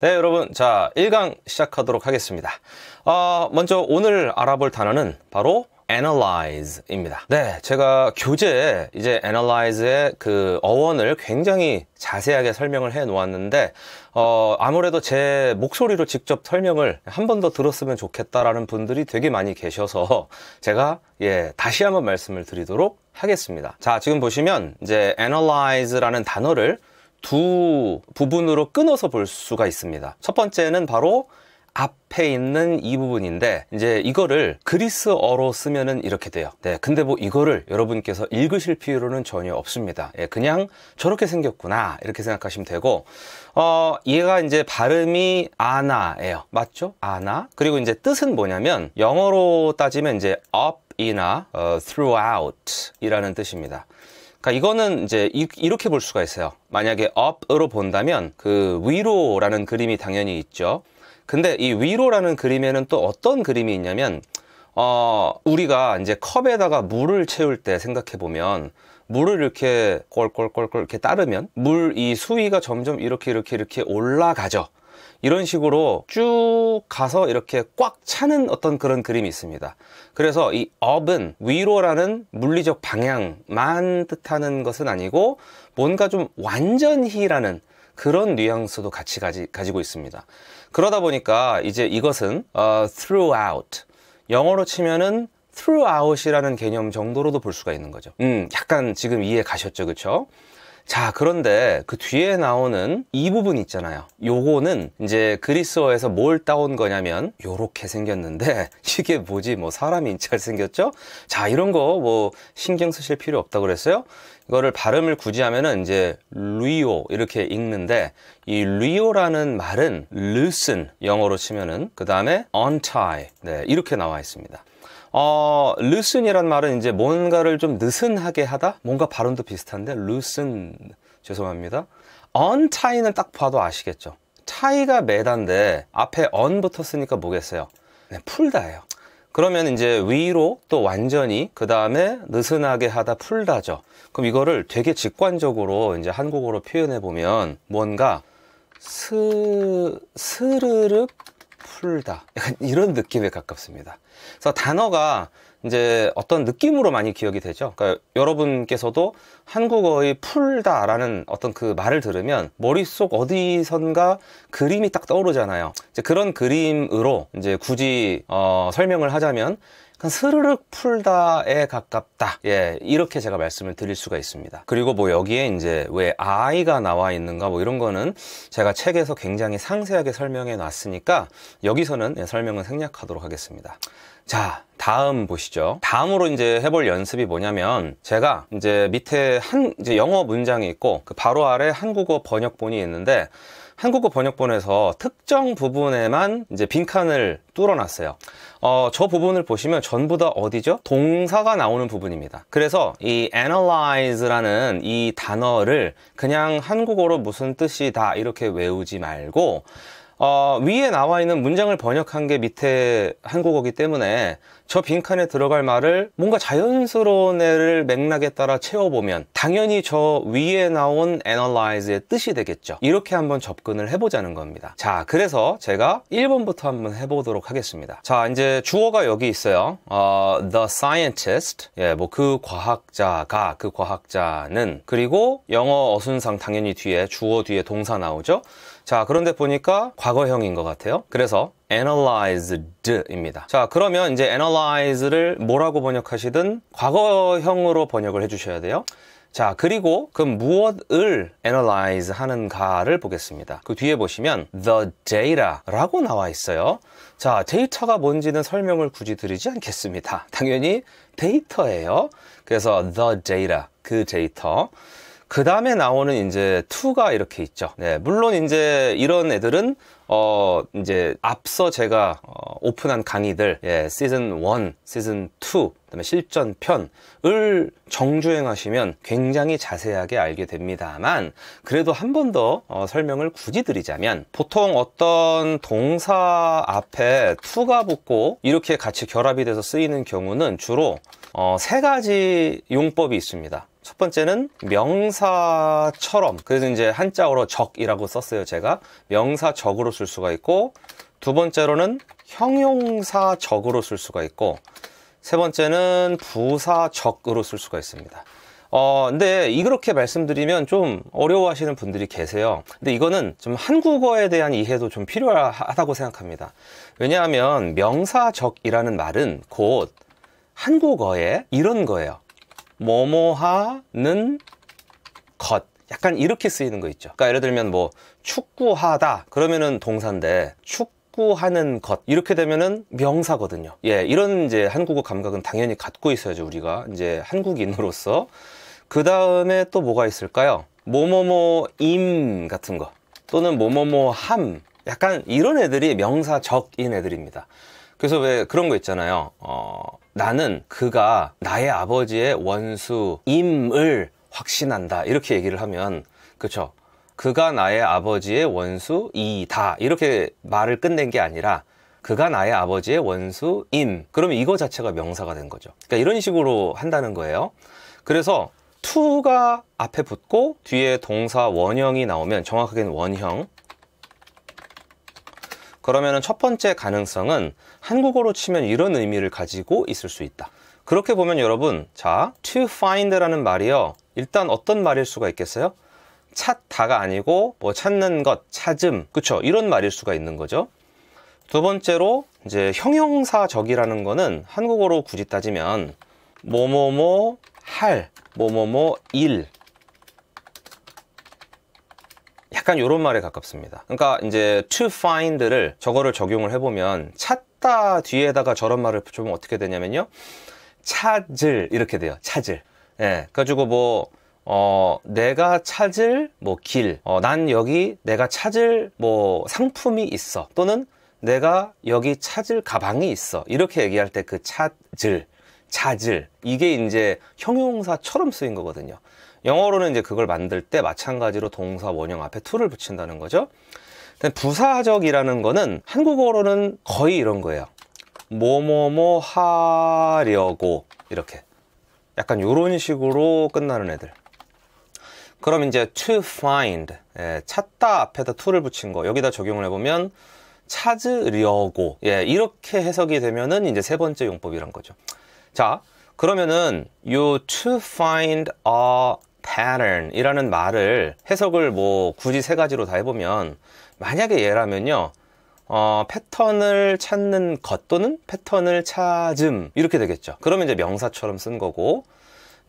네, 여러분. 자, 1강 시작하도록 하겠습니다. 어, 먼저 오늘 알아볼 단어는 바로 analyze입니다. 네, 제가 교재에 이제 analyze의 그 어원을 굉장히 자세하게 설명을 해 놓았는데 어, 아무래도 제 목소리로 직접 설명을 한 번 더 들었으면 좋겠다라는 분들이 되게 많이 계셔서 제가 예, 다시 한번 말씀을 드리도록 하겠습니다. 자, 지금 보시면 이제 analyze라는 단어를 두 부분으로 끊어서 볼 수가 있습니다. 첫 번째는 바로 앞에 있는 이 부분인데 이제 이거를 그리스어로 쓰면은 이렇게 돼요 네 근데 뭐 이거를 여러분께서 읽으실 필요는 전혀 없습니다 예, 그냥 저렇게 생겼구나 이렇게 생각하시면 되고 어 얘가 이제 발음이 아나예요 맞죠 아나 그리고 이제 뜻은 뭐냐면 영어로 따지면 이제 up 이나 어, throughout 이라는 뜻입니다 그러니까 이거는 이제 이, 렇게볼 수가 있어요. 만약에 up으로 본다면 그 위로라는 그림이 당연히 있죠. 근데 이 위로라는 그림에는 또 어떤 그림이 있냐면 어, 우리가 이제 컵에다가 물을 채울 때 생각해 보면 물을 이렇게 꼴꼴꼴꼴 이렇게 따르면 물 이 수위가 점점 이렇게 이렇게 이렇게 올라가죠. 이런 식으로 쭉 가서 이렇게 꽉 차는 어떤 그런 그림이 있습니다. 그래서 이업은 위로라는 물리적 방향만 뜻하는 것은 아니고 뭔가 좀 완전히라는 그런 뉘앙스도 같이 가지, 가지고 있습니다. 그러다 보니까 이제 이것은 어, throughout 영어로 치면은 throughout이라는 개념 정도로도 볼 수가 있는 거죠. 음, 약간 지금 이해 가셨죠, 그렇죠? 자 그런데 그 뒤에 나오는 이 부분 있잖아요 요거는 이제 그리스어에서 뭘 따온 거냐면 요렇게 생겼는데 이게 뭐지 뭐 사람이 잘 생겼죠 자 이런 거 뭐 신경 쓰실 필요 없다고 그랬어요 이거를 발음을 굳이 하면은 이제 루이오 이렇게 읽는데 이 루이오라는 말은 loosen 영어로 치면은 그 다음에 untie 네 이렇게 나와 있습니다 어, l 슨이란 말은 이제 뭔가를 좀 느슨하게 하다? 뭔가 발음도 비슷한데, l 슨 죄송합니다. 언 n 차이는 딱 봐도 아시겠죠? 차이가 매단데, 앞에 언부터 쓰니까 뭐겠어요? 네, 풀다예요. 그러면 이제 위로 또 완전히 그 다음에 느슨하게 하다 풀다죠. 그럼 이거를 되게 직관적으로 이제 한국어로 표현해 보면 뭔가 스 스르륵 풀다 약간 이런 느낌에 가깝습니다 그래서 단어가 이제 어떤 느낌으로 많이 기억이 되죠 그러니까 여러분께서도 한국어의 풀다 라는 어떤 그 말을 들으면 머릿속 어디선가 그림이 딱 떠오르잖아요 이제 그런 그림으로 이제 굳이 어, 설명을 하자면 그냥 스르륵 풀다에 가깝다. 예, 이렇게 제가 말씀을 드릴 수가 있습니다. 그리고 뭐 여기에 이제 왜아이가 나와 있는가 뭐 이런 거는 제가 책에서 굉장히 상세하게 설명해 놨으니까 여기서는 예, 설명은 생략하도록 하겠습니다. 자, 다음 보시죠. 다음으로 이제 해볼 연습이 뭐냐면 제가 이제 밑에 한 이제 영어 문장이 있고 그 바로 아래 한국어 번역본이 있는데 한국어 번역본에서 특정 부분에만 이제 빈칸을 뚫어놨어요. 어, 저 부분을 보시면 전부 다 어디죠? 동사가 나오는 부분입니다. 그래서 이 analyze라는 이 단어를 그냥 한국어로 무슨 뜻이다 이렇게 외우지 말고 어, 위에 나와 있는 문장을 번역한 게 밑에 한국어기 때문에 저 빈칸에 들어갈 말을 뭔가 자연스러운 애를 맥락에 따라 채워보면 당연히 저 위에 나온 analyze의 뜻이 되겠죠. 이렇게 한번 접근을 해보자는 겁니다. 자, 그래서 제가 1번부터 한번 해보도록 하겠습니다. 자, 이제 주어가 여기 있어요. 어, the scientist. 예, 뭐 그 과학자가, 그 과학자는. 그리고 영어 어순상 당연히 뒤에, 주어 뒤에 동사 나오죠. 자, 그런데 보니까 과거형인 것 같아요. 그래서 analyzed입니다. 자, 그러면 이제 analyze를 뭐라고 번역하시든 과거형으로 번역을 해주셔야 돼요. 자, 그리고 그 무엇을 analyze 하는가를 보겠습니다. 그 뒤에 보시면 the data라고 나와 있어요. 자, 데이터가 뭔지는 설명을 굳이 드리지 않겠습니다. 당연히 데이터예요. 그래서 the data, 그 데이터. 그 다음에 나오는 이제 2가 이렇게 있죠. 네, 물론 이제 이런 애들은 어 이제 앞서 제가 어, 오픈한 강의들 예, 시즌 1, 시즌 2, 그다음에 실전 편을 정주행하시면 굉장히 자세하게 알게 됩니다만 그래도 한 번 더 어, 설명을 굳이 드리자면 보통 어떤 동사 앞에 투가 붙고 이렇게 같이 결합이 돼서 쓰이는 경우는 주로 어, 세 가지 용법이 있습니다. 첫 번째는 명사처럼 그래서 이제 한자어로 적이라고 썼어요 제가 명사적으로 쓸 수가 있고 두 번째로는 형용사적으로 쓸 수가 있고 세 번째는 부사적으로 쓸 수가 있습니다 어 근데 이렇게 말씀드리면 좀 어려워하시는 분들이 계세요 근데 이거는 좀 한국어에 대한 이해도 좀 필요하다고 생각합니다 왜냐하면 명사적이라는 말은 곧 한국어에 이런 거예요 뭐뭐하는 것 약간 이렇게 쓰이는 거 있죠 그러니까 예를 들면 뭐 축구하다 그러면은 동사인데 축 하는 것 이렇게 되면은 명사거든요. 예, 이런 이제 한국어 감각은 당연히 갖고 있어야죠 우리가 이제 한국인으로서 그 다음에 또 뭐가 있을까요? 뭐뭐뭐임 같은 거 또는 뭐뭐뭐함 약간 이런 애들이 명사적인 애들입니다. 그래서 왜 그런 거 있잖아요. 어, 나는 그가 나의 아버지의 원수임을 확신한다. 이렇게 얘기를 하면, 그쵸. 그가 나의 아버지의 원수이다. 이렇게 말을 끝낸 게 아니라, 그가 나의 아버지의 원수임. 그러면 이거 자체가 명사가 된 거죠. 그러니까 이런 식으로 한다는 거예요. 그래서 투가 앞에 붙고 뒤에 동사 원형이 나오면 정확하게는 원형. 그러면은 첫 번째 가능성은 한국어로 치면 이런 의미를 가지고 있을 수 있다. 그렇게 보면 여러분, 자, to find라는 말이요. 일단 어떤 말일 수가 있겠어요? 찾다가 아니고 뭐 찾는 것, 찾음, 그쵸? 이런 말일 수가 있는 거죠. 두 번째로 이제 형용사적이라는 거는 한국어로 굳이 따지면 뭐뭐뭐 할, 뭐뭐뭐 일, 약간 이런 말에 가깝습니다. 그러니까 이제 to find를 저거를 적용을 해보면 찾 찾다 뒤에다가 저런 말을 붙이면 어떻게 되냐면요. 찾을 이렇게 돼요. 찾을. 예. 그래가지고 뭐 어, 내가 찾을 뭐 길, 어, 난 여기 내가 찾을 뭐 상품이 있어. 또는 내가 여기 찾을 가방이 있어. 이렇게 얘기할 때 그 찾을, 찾을. 이게 이제 형용사처럼 쓰인 거거든요. 영어로는 이제 그걸 만들 때 마찬가지로 동사 원형 앞에 to를 붙인다는 거죠. 부사적이라는 거는 한국어로는 거의 이런 거예요. 뭐뭐뭐 뭐, 뭐 하려고 이렇게 약간 이런 식으로 끝나는 애들. 그럼 이제 to find 예, 찾다 앞에다 to를 붙인 거 여기다 적용을 해보면 찾으려고 예, 이렇게 해석이 되면은 이제 세 번째 용법이란 거죠. 자 그러면은 you to find a pattern이라는 말을 해석을 뭐 굳이 세 가지로 다 해보면 만약에 얘라면요 어, 패턴을 찾는 것 또는 패턴을 찾음 이렇게 되겠죠 그러면 이제 명사처럼 쓴 거고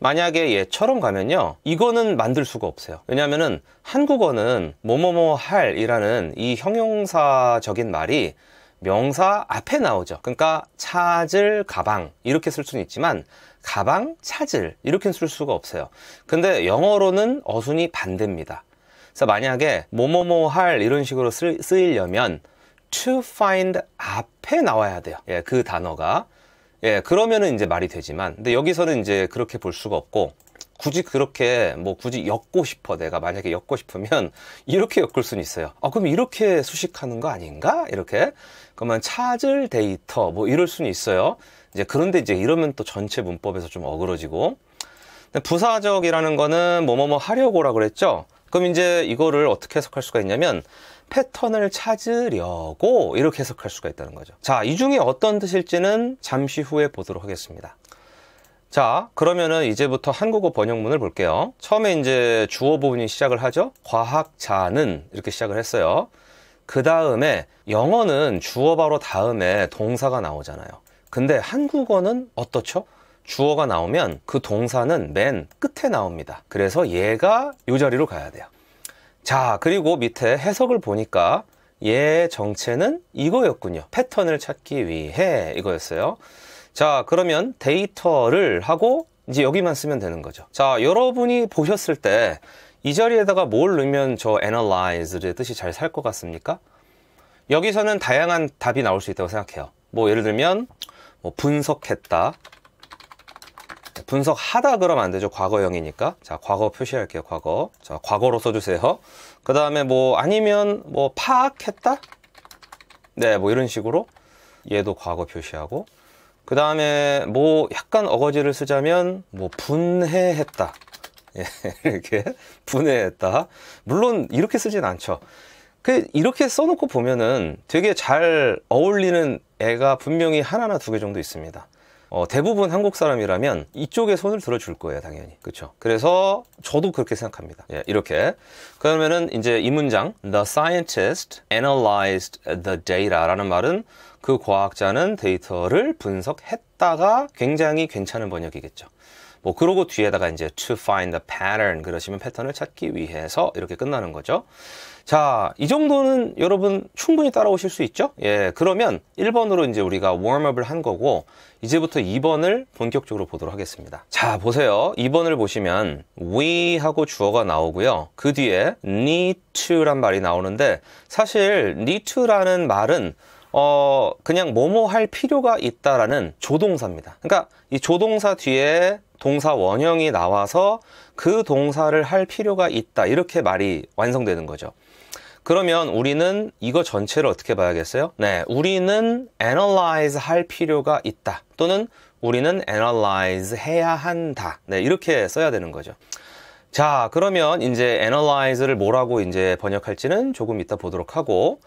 만약에 얘처럼 가면요 이거는 만들 수가 없어요 왜냐하면은 한국어는 뭐뭐뭐 할이라는 이 형용사적인 말이 명사 앞에 나오죠 그러니까 찾을 가방 이렇게 쓸 수는 있지만 가방 찾을 이렇게 쓸 수가 없어요 근데 영어로는 어순이 반대입니다 그래서 만약에 뭐뭐뭐 할 이런 식으로 쓰, 쓰이려면 to find 앞에 나와야 돼요. 예, 그 단어가. 예, 그러면은 이제 말이 되지만 근데 여기서는 이제 그렇게 볼 수가 없고 굳이 그렇게 뭐 굳이 엮고 싶어 내가 만약에 엮고 싶으면 이렇게 엮을 수는 있어요 아 그럼 이렇게 수식하는 거 아닌가 이렇게 그러면 찾을 데이터 뭐 이럴 수는 있어요 이제 그런데 이제 이러면 또 전체 문법에서 좀 어그러지고 근데 부사적이라는 거는 뭐뭐뭐 하려고라 그랬죠 그럼 이제 이거를 어떻게 해석할 수가 있냐면 패턴을 찾으려고 이렇게 해석할 수가 있다는 거죠. 자, 이 중에 어떤 뜻일지는 잠시 후에 보도록 하겠습니다. 자, 그러면은 이제부터 한국어 번역문을 볼게요. 처음에 이제 주어 부분이 시작을 하죠. 과학자는 이렇게 시작을 했어요. 그 다음에 영어는 주어 바로 다음에 동사가 나오잖아요. 근데 한국어는 어떻죠? 주어가 나오면 그 동사는 맨 끝에 나옵니다. 그래서 얘가 이 자리로 가야 돼요. 자, 그리고 밑에 해석을 보니까 얘 정체는 이거였군요. 패턴을 찾기 위해 이거였어요. 자, 그러면 데이터를 하고 이제 여기만 쓰면 되는 거죠. 자, 여러분이 보셨을 때 이 자리에다가 뭘 넣으면 저 analyze의 뜻이 잘 살 것 같습니까? 여기서는 다양한 답이 나올 수 있다고 생각해요. 뭐 예를 들면 뭐 분석했다, 분석하다 그러면 안 되죠. 과거형이니까. 자, 과거 표시할게요. 과거. 자, 과거로 써주세요. 그 다음에 뭐 아니면 뭐 파악했다? 네, 뭐 이런 식으로 얘도 과거 표시하고 그 다음에 뭐 약간 어거지를 쓰자면 뭐 분해했다. 예, 이렇게 분해했다. 물론 이렇게 쓰진 않죠. 그 이렇게 써놓고 보면은 되게 잘 어울리는 애가 분명히 하나나 두 개 정도 있습니다. 어, 대부분 한국 사람이라면 이쪽에 손을 들어줄 거예요 당연히 그렇죠 그래서 저도 그렇게 생각합니다 예, 이렇게 그러면은 이제 이 문장 The scientist analyzed the data라는 말은 그 과학자는 데이터를 분석했다가 굉장히 괜찮은 번역이겠죠 뭐 그러고 뒤에다가 이제 to find the pattern 그러시면 패턴을 찾기 위해서 이렇게 끝나는 거죠 자, 이 정도는 여러분 충분히 따라오실 수 있죠? 예, 그러면 1번으로 이제 우리가 웜업을 한 거고 이제부터 2번을 본격적으로 보도록 하겠습니다. 자, 보세요. 2번을 보시면 we 하고 주어가 나오고요. 그 뒤에 need to란 말이 나오는데 사실 need to라는 말은 어, 그냥 뭐뭐 할 필요가 있다라는 조동사입니다. 그러니까 이 조동사 뒤에 동사 원형이 나와서 그 동사를 할 필요가 있다. 이렇게 말이 완성되는 거죠. 그러면 우리는 이거 전체를 어떻게 봐야겠어요? 네, 우리는 analyze 할 필요가 있다. 또는 우리는 analyze 해야 한다. 네, 이렇게 써야 되는 거죠. 자, 그러면 이제 analyze를 뭐라고 이제 번역할지는 조금 이따 보도록 하고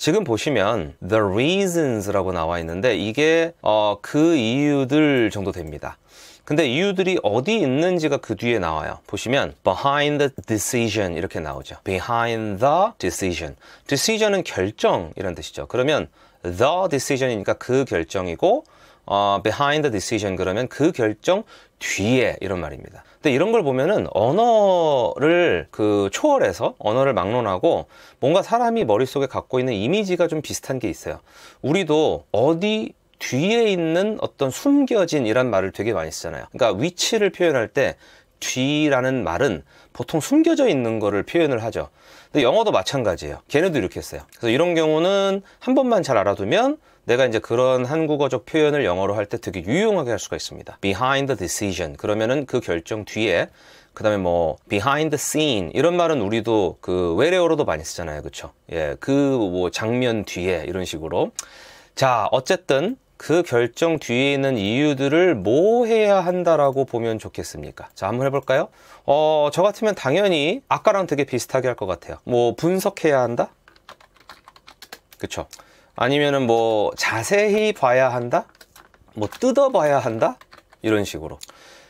지금 보시면 the reasons라고 나와 있는데 이게 어, 그 이유들 정도 됩니다. 근데 이유들이 어디 있는지가 그 뒤에 나와요. 보시면 behind the decision 이렇게 나오죠. behind the decision. decision은 결정 이런 뜻이죠. 그러면 the decision이니까 그 결정이고 어, behind the decision 그러면 그 결정 뒤에 이런 말입니다. 근데 이런 걸 보면은 언어를 그 초월해서 언어를 막론하고 뭔가 사람이 머릿속에 갖고 있는 이미지가 좀 비슷한 게 있어요. 우리도 어디 뒤에 있는 어떤 숨겨진 이란 말을 되게 많이 쓰잖아요. 그러니까 위치를 표현할 때 뒤라는 말은 보통 숨겨져 있는 거를 표현을 하죠. 근데 영어도 마찬가지예요. 걔네도 이렇게 했어요. 그래서 이런 경우는 한 번만 잘 알아두면 내가 이제 그런 한국어적 표현을 영어로 할 때 되게 유용하게 할 수가 있습니다. behind the decision 그러면은 그 결정 뒤에 그 다음에 뭐 behind the scene 이런 말은 우리도 그 외래어로도 많이 쓰잖아요 그쵸 예그 뭐 장면 뒤에 이런 식으로 자 어쨌든 그 결정 뒤에 있는 이유들을 뭐 해야 한다라고 보면 좋겠습니까? 자, 한번 해볼까요? 어, 저 같으면 당연히 아까랑 되게 비슷하게 할 것 같아요. 뭐, 분석해야 한다? 그쵸. 아니면은 뭐 자세히 봐야 한다? 뭐 뜯어봐야 한다? 이런 식으로.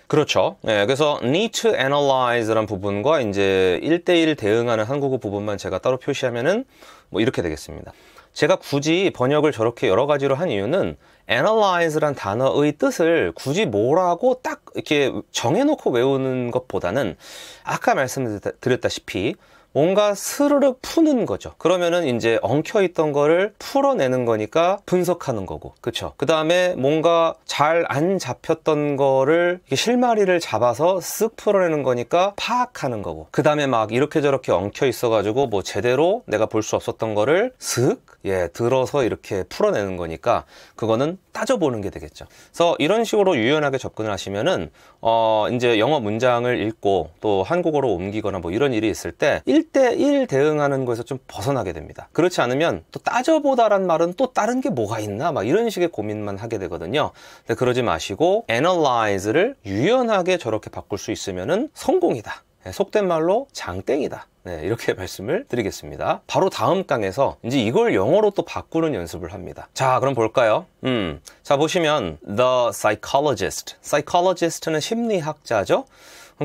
그렇죠. 네, 그래서 need to a n a l y z e 라 부분과 이제 1대1 대응하는 한국어 부분만 제가 따로 표시하면은 뭐 이렇게 되겠습니다. 제가 굳이 번역을 저렇게 여러 가지로 한 이유는 analyze란 단어의 뜻을 굳이 뭐라고 딱 이렇게 정해놓고 외우는 것보다는 아까 말씀드렸다시피 뭔가 스르륵 푸는 거죠. 그러면은 이제 엉켜있던 거를 풀어내는 거니까 분석하는 거고. 그쵸? 그 다음에 뭔가 잘 안 잡혔던 거를 실마리를 잡아서 쓱 풀어내는 거니까 파악하는 거고. 그 다음에 막 이렇게 저렇게 엉켜있어가지고 뭐 제대로 내가 볼 수 없었던 거를 쓱, 예, 들어서 이렇게 풀어내는 거니까 그거는 따져보는 게 되겠죠. 그래서 이런 식으로 유연하게 접근을 하시면은 어 이제 영어 문장을 읽고 또 한국어로 옮기거나 뭐 이런 일이 있을 때 1대1 대응하는 거에서 좀 벗어나게 됩니다. 그렇지 않으면 또 따져보다란 말은 또 다른 게 뭐가 있나 막 이런 식의 고민만 하게 되거든요. 근데 그러지 마시고 analyze를 유연하게 저렇게 바꿀 수 있으면은 성공이다. 예, 속된 말로 장땡이다 네, 이렇게 말씀을 드리겠습니다 바로 다음 강에서 이제 이걸 영어로 또 바꾸는 연습을 합니다 자 그럼 볼까요 음, 자 보시면 the psychologist psychologist는 심리학자죠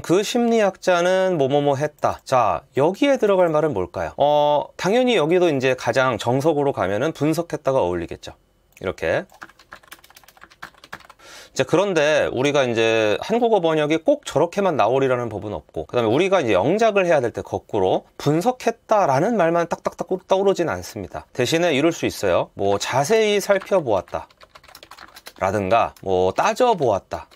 그 심리학자는 뭐뭐뭐 했다 자 여기에 들어갈 말은 뭘까요 어 당연히 여기도 이제 가장 정석으로 가면은 분석했다가 어울리겠죠 이렇게 이제 그런데 우리가 이제 한국어 번역이 꼭 저렇게만 나오리라는 법은 없고 그다음에 우리가 이제 영작을 해야 될 때 거꾸로 분석했다라는 말만 딱딱딱 떠오르진 않습니다. 대신에 이럴 수 있어요. 뭐 자세히 살펴보았다. 라든가 뭐 따져보았다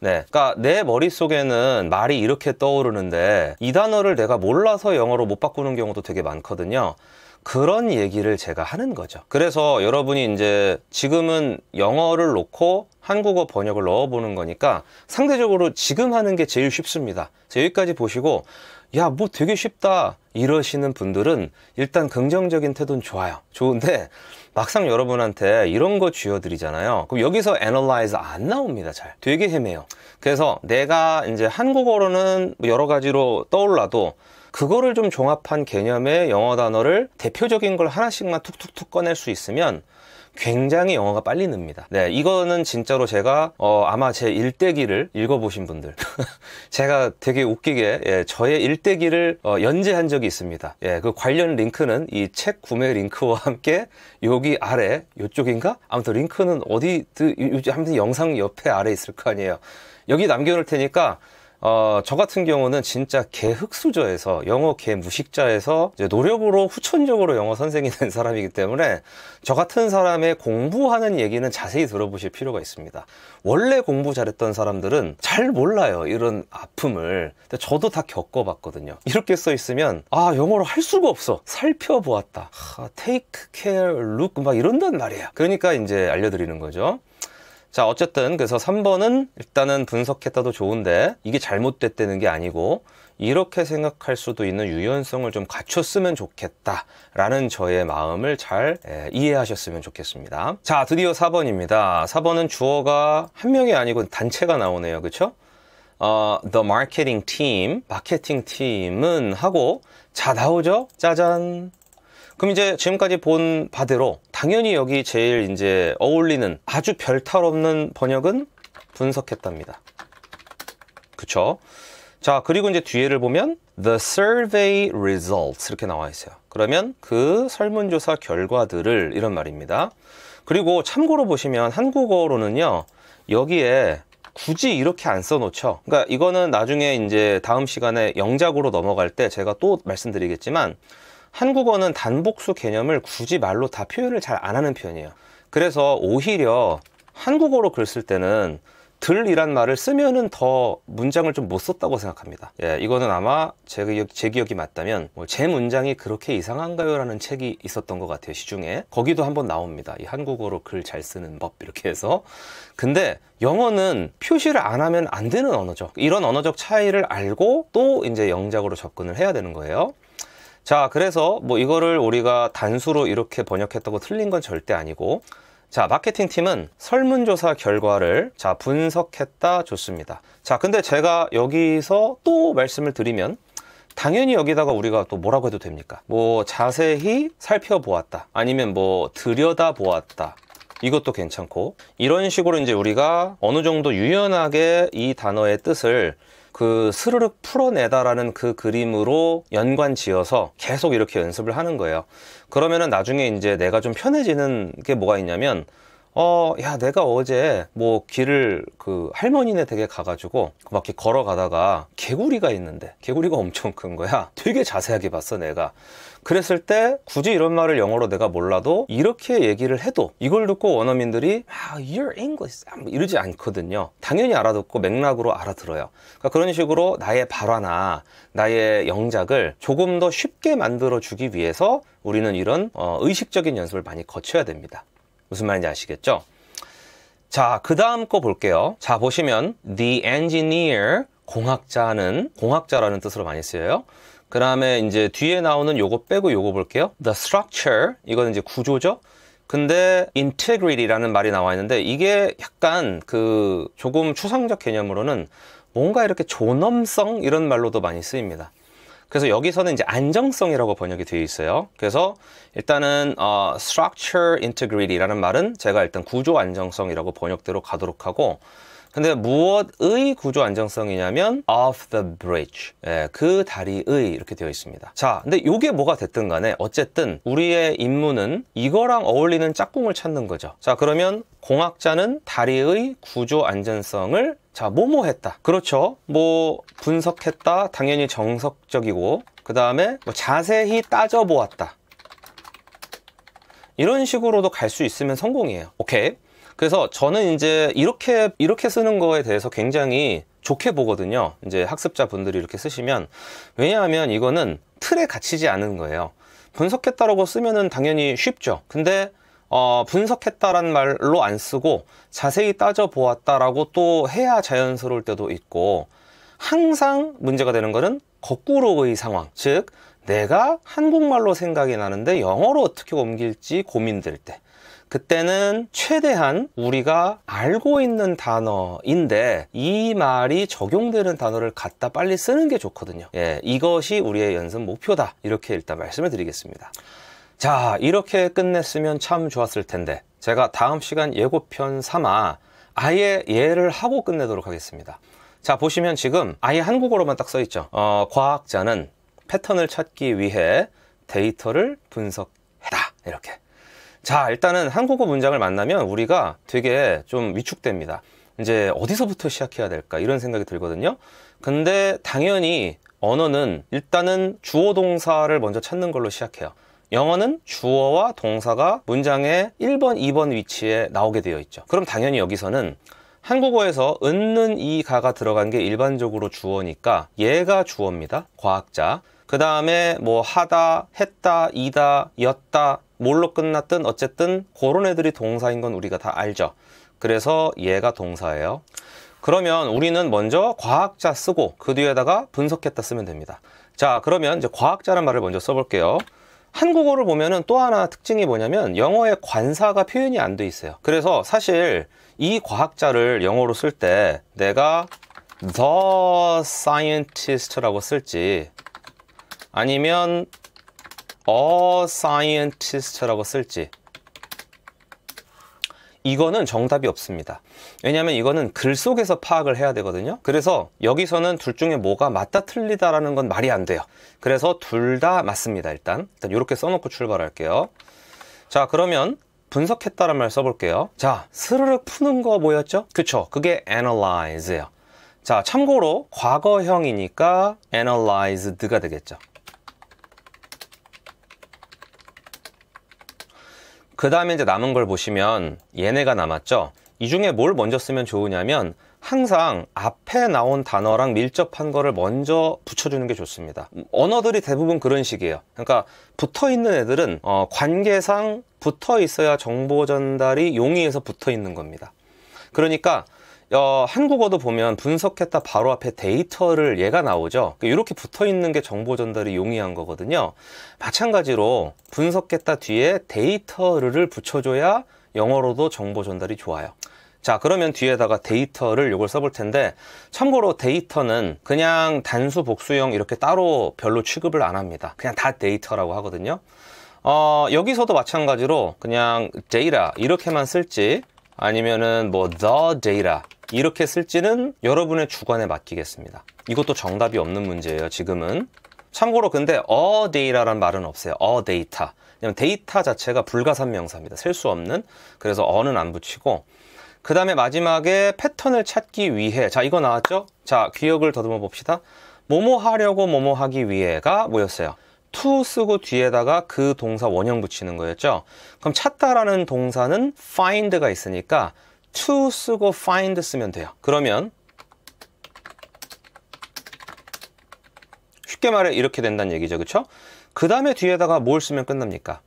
네. 그러니까 내 머릿속에는 말이 이렇게 떠오르는데 이 단어를 내가 몰라서 영어로 못 바꾸는 경우도 되게 많거든요. 그런 얘기를 제가 하는 거죠. 그래서 여러분이 이제 지금은 영어를 놓고 한국어 번역을 넣어보는 거니까 상대적으로 지금 하는 게 제일 쉽습니다. 여기까지 보시고 야 뭐 되게 쉽다 이러시는 분들은 일단 긍정적인 태도는 좋아요. 좋은데 막상 여러분한테 이런 거 쥐어드리잖아요. 그럼 여기서 analyze 안 나옵니다. 잘 되게 헤매요. 그래서 내가 이제 한국어로는 뭐 여러 가지로 떠올라도 그거를 좀 종합한 개념의 영어 단어를 대표적인 걸 하나씩만 툭툭툭 꺼낼 수 있으면 굉장히 영어가 빨리 늡니다 네 이거는 진짜로 제가 어, 아마 제 일대기를 읽어보신 분들 제가 되게 웃기게 예, 저의 일대기를 어, 연재한 적이 있습니다 예, 그 관련 링크는 이 책 구매 링크와 함께 여기 아래 이쪽인가 아무튼 링크는 어디 그, 아무튼 영상 옆에 아래 있을 거 아니에요 여기 남겨놓을 테니까 어, 저 같은 경우는 진짜 개흑수저에서 영어 개무식자에서 이제 노력으로 후천적으로 영어 선생이 된 사람이기 때문에 저 같은 사람의 공부하는 얘기는 자세히 들어보실 필요가 있습니다. 원래 공부 잘했던 사람들은 잘 몰라요. 이런 아픔을. 근데 저도 다 겪어봤거든요. 이렇게 써 있으면 아영어로할 수가 없어. 살펴보았다. 아, take care, look 막 이런단 말이에요. 그러니까 이제 알려드리는 거죠. 자 어쨌든 그래서 3번은 일단은 분석했다도 좋은데 이게 잘못됐다는 게 아니고 이렇게 생각할 수도 있는 유연성을 좀 갖췄으면 좋겠다 라는 저의 마음을 잘 예, 이해하셨으면 좋겠습니다 자 드디어 4번입니다 4번은 주어가 한 명이 아니고 단체가 나오네요 그쵸? 어, the marketing team, 마케팅 팀은 하고 자 나오죠? 짜잔 그럼 이제 지금까지 본 바대로 당연히 여기 제일 이제 어울리는 아주 별탈 없는 번역은 분석했답니다. 그쵸? 자, 그리고 이제 뒤에를 보면 the survey results 이렇게 나와 있어요. 그러면 그 설문조사 결과들을 이런 말입니다. 그리고 참고로 보시면 한국어로는요. 여기에 굳이 이렇게 안 써놓죠. 그러니까 이거는 나중에 이제 다음 시간에 영작으로 넘어갈 때 제가 또 말씀드리겠지만 한국어는 단복수 개념을 굳이 말로 다 표현을 잘 안 하는 편이에요. 그래서 오히려 한국어로 글 쓸 때는 들이란 말을 쓰면은 더 문장을 좀 못 썼다고 생각합니다. 예, 이거는 아마 제, 제 기억이 맞다면 뭐제 문장이 그렇게 이상한가요라는 책이 있었던 것 같아요 시중에 거기도 한번 나옵니다. 이 한국어로 글 잘 쓰는 법 이렇게 해서 근데 영어는 표시를 안 하면 안 되는 언어죠. 이런 언어적 차이를 알고 또 이제 영작으로 접근을 해야 되는 거예요. 자, 그래서 뭐 이거를 우리가 단수로 이렇게 번역했다고 틀린 건 절대 아니고 자, 마케팅 팀은 설문조사 결과를 자, 분석했다 좋습니다. 자, 근데 제가 여기서 또 말씀을 드리면 당연히 여기다가 우리가 또 뭐라고 해도 됩니까? 뭐 자세히 살펴보았다. 아니면 뭐 들여다보았다. 이것도 괜찮고 이런 식으로 이제 우리가 어느 정도 유연하게 이 단어의 뜻을 그 스르륵 풀어내다라는 그 그림으로 연관 지어서 계속 이렇게 연습을 하는 거예요. 그러면은 나중에 이제 내가 좀 편해지는 게 뭐가 있냐면 어, 야, 내가 어제 뭐 길을 그 할머니네 댁에 가가지고 막 이렇게 걸어가다가 개구리가 있는데 개구리가 엄청 큰 거야. 되게 자세하게 봤어, 내가. 그랬을 때 굳이 이런 말을 영어로 내가 몰라도 이렇게 얘기를 해도 이걸 듣고 원어민들이 아, you're English 이러지 않거든요. 당연히 알아듣고 맥락으로 알아들어요. 그러니까 그런 식으로 나의 발화나 나의 영작을 조금 더 쉽게 만들어 주기 위해서 우리는 이런 어, 의식적인 연습을 많이 거쳐야 됩니다. 무슨 말인지 아시겠죠? 자, 그 다음 거 볼게요. 자, 보시면 the engineer 공학자는 공학자라는 뜻으로 많이 쓰여요. 그 다음에 이제 뒤에 나오는 요거 빼고 요거 볼게요. The structure. 이거는 이제 구조죠. 근데 integrity라는 말이 나와 있는데 이게 약간 그 조금 추상적 개념으로는 뭔가 이렇게 존엄성 이런 말로도 많이 쓰입니다. 그래서 여기서는 이제 안정성이라고 번역이 되어 있어요. 그래서 일단은 어, structure integrity라는 말은 제가 일단 구조 안정성이라고 번역대로 가도록 하고 근데 무엇의 구조 안정성이냐면 of the bridge 예, 그 다리의 이렇게 되어 있습니다 자 근데 이게 뭐가 됐든 간에 어쨌든 우리의 임무는 이거랑 어울리는 짝꿍을 찾는 거죠 자 그러면 공학자는 다리의 구조 안전성을 자 뭐뭐 했다 그렇죠 뭐 분석했다 당연히 정석적이고 그 다음에 뭐 자세히 따져보았다 이런 식으로도 갈 수 있으면 성공이에요 오케이 그래서 저는 이제 이렇게 이렇게 쓰는 거에 대해서 굉장히 좋게 보거든요. 이제 학습자 분들이 이렇게 쓰시면 왜냐하면 이거는 틀에 갇히지 않은 거예요. 분석했다라고 쓰면은 당연히 쉽죠. 근데 어, 분석했다란 말로 안 쓰고 자세히 따져보았다라고 또 해야 자연스러울 때도 있고 항상 문제가 되는 거는 거꾸로의 상황. 즉, 내가 한국말로 생각이 나는데 영어로 어떻게 옮길지 고민될 때. 그때는 최대한 우리가 알고 있는 단어인데 이 말이 적용되는 단어를 갖다 빨리 쓰는 게 좋거든요. 예, 이것이 우리의 연습 목표다. 이렇게 일단 말씀을 드리겠습니다. 자, 이렇게 끝냈으면 참 좋았을 텐데 제가 다음 시간 예고편 삼아 아예 예를 하고 끝내도록 하겠습니다. 자, 보시면 지금 아예 한국어로만 딱 써 있죠. 어, 과학자는 패턴을 찾기 위해 데이터를 분석해라 이렇게. 자, 일단은 한국어 문장을 만나면 우리가 되게 좀 위축됩니다. 이제 어디서부터 시작해야 될까 이런 생각이 들거든요. 근데 당연히 언어는 일단은 주어 동사를 먼저 찾는 걸로 시작해요. 영어는 주어와 동사가 문장의 1번, 2번 위치에 나오게 되어 있죠. 그럼 당연히 여기서는 한국어에서 은는 이 가가 들어간 게 일반적으로 주어니까 얘가 주어입니다. 과학자. 그 다음에 뭐 하다, 했다, 이다, 였다 뭘로 끝났든 어쨌든 그런 애들이 동사인 건 우리가 다 알죠. 그래서 얘가 동사예요. 그러면 우리는 먼저 과학자 쓰고 그 뒤에다가 분석했다 쓰면 됩니다. 자 그러면 이제 과학자란 말을 먼저 써볼게요. 한국어를 보면은 또 하나 특징이 뭐냐면 영어의 관사가 표현이 안 돼 있어요. 그래서 사실 이 과학자를 영어로 쓸 때 내가 the scientist라고 쓸지 아니면 a 어 scientist라고 쓸지 이거는 정답이 없습니다. 왜냐하면 이거는 글 속에서 파악을 해야 되거든요. 그래서 여기서는 둘 중에 뭐가 맞다 틀리다라는 건 말이 안 돼요. 그래서 둘 다 맞습니다. 일단 일단 이렇게 써놓고 출발할게요. 자 그러면 분석했다라는말 써볼게요. 자 스르륵 푸는 거 뭐였죠? 그쵸? 그게 analyze예요. 자 참고로 과거형이니까 analyzed가 되겠죠. 그 다음에 이제 남은 걸 보시면 얘네가 남았죠. 이 중에 뭘 먼저 쓰면 좋으냐면 항상 앞에 나온 단어랑 밀접한 거를 먼저 붙여주는 게 좋습니다. 언어들이 대부분 그런 식이에요. 그러니까 붙어 있는 애들은 어, 관계상 붙어 있어야 정보 전달이 용이해서 붙어 있는 겁니다. 그러니까 어, 한국어도 보면 분석했다 바로 앞에 데이터를 얘가 나오죠. 그러니까 이렇게 붙어 있는 게 정보 전달이 용이한 거거든요. 마찬가지로 분석했다 뒤에 데이터를 붙여줘야 영어로도 정보 전달이 좋아요. 자 그러면 뒤에다가 데이터를 이걸 써볼 텐데 참고로 데이터는 그냥 단수 복수형 이렇게 따로 별로 취급을 안 합니다 그냥 다 데이터라고 하거든요 어, 여기서도 마찬가지로 그냥 d a t 이렇게만 쓸지 아니면은 뭐 the data 이렇게 쓸지는 여러분의 주관에 맡기겠습니다. 이것도 정답이 없는 문제예요, 지금은. 참고로 근데 어데이라는 말은 없어요. 어 데이터. 왜냐면 데이터 자체가 불가산 명사입니다. 셀 수 없는. 그래서 어는 안 붙이고 그 다음에 마지막에 패턴을 찾기 위해 자 이거 나왔죠? 자 기억을 더듬어 봅시다. 뭐 뭐 하려고 뭐 뭐 하기 위해가 뭐였어요? to 쓰고 뒤에다가 그 동사 원형 붙이는 거였죠. 그럼 찾다라는 동사는 find가 있으니까 to 쓰고 find 쓰면 돼요. 그러면 쉽게 말해 이렇게 된다는 얘기죠. 그렇죠? 그 다음에 뒤에다가 뭘 쓰면 끝납니까?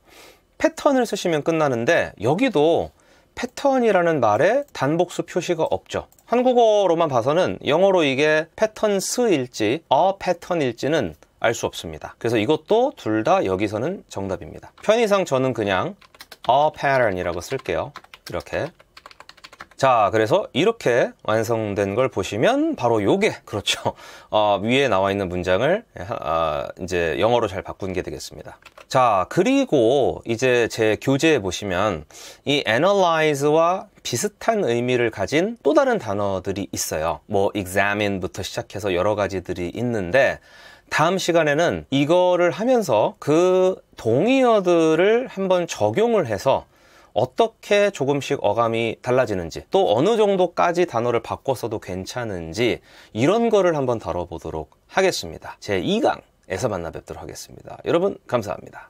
패턴을 쓰시면 끝나는데 여기도 패턴이라는 말에 단복수 표시가 없죠. 한국어로만 봐서는 영어로 이게 패턴스일지 어 패턴일지는 알 수 없습니다. 그래서 이것도 둘 다 여기서는 정답입니다. 편의상 저는 그냥 어 p a t 이라고 쓸게요. 이렇게 자 그래서 이렇게 완성된 걸 보시면 바로 요게 그렇죠 어, 위에 나와 있는 문장을 아, 이제 영어로 잘 바꾼 게 되겠습니다 자 그리고 이제 제 교재에 보시면 이 analyze와 비슷한 의미를 가진 또 다른 단어들이 있어요 뭐 examine부터 시작해서 여러 가지들이 있는데 다음 시간에는 이거를 하면서 그 동의어들을 한번 적용을 해서 어떻게 조금씩 어감이 달라지는지 또 어느 정도까지 단어를 바꿔 써도 괜찮은지 이런 거를 한번 다뤄보도록 하겠습니다. 제 2강에서 만나 뵙도록 하겠습니다. 여러분 감사합니다.